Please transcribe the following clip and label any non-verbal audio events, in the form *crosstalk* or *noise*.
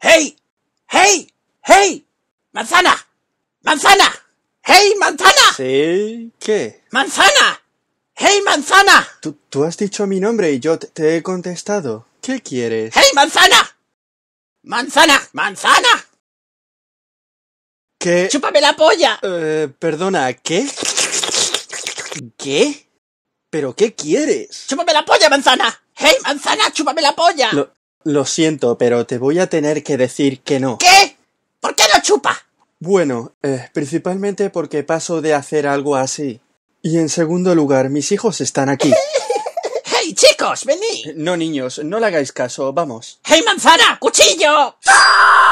¡Hey! ¡Hey! ¡Hey! ¡Manzana! ¡Manzana! ¡Hey, manzana! ¿Sí? ¿Qué? ¡Manzana! ¡Hey, manzana! Tú, tú has dicho mi nombre y yo te, he contestado. ¿Qué quieres? ¡Hey, manzana! ¡Manzana! ¡Manzana! ¿Qué? ¡Chúpame la polla! Eh, perdona, ¿qué? ¿Qué? ¿Pero qué quieres? ¡Chúpame la polla, manzana! ¡Hey, manzana, chúpame la polla! Lo siento, pero te voy a tener que decir que no. ¿Qué? ¿Por qué no chupa? Bueno, eh, principalmente porque paso de hacer algo así. Y en segundo lugar, mis hijos están aquí. *laughs* ¡Hey, chicos, venid! No, niños, no le hagáis caso, vamos. ¡Hey, manzana! ¡Cuchillo! ¡Ah!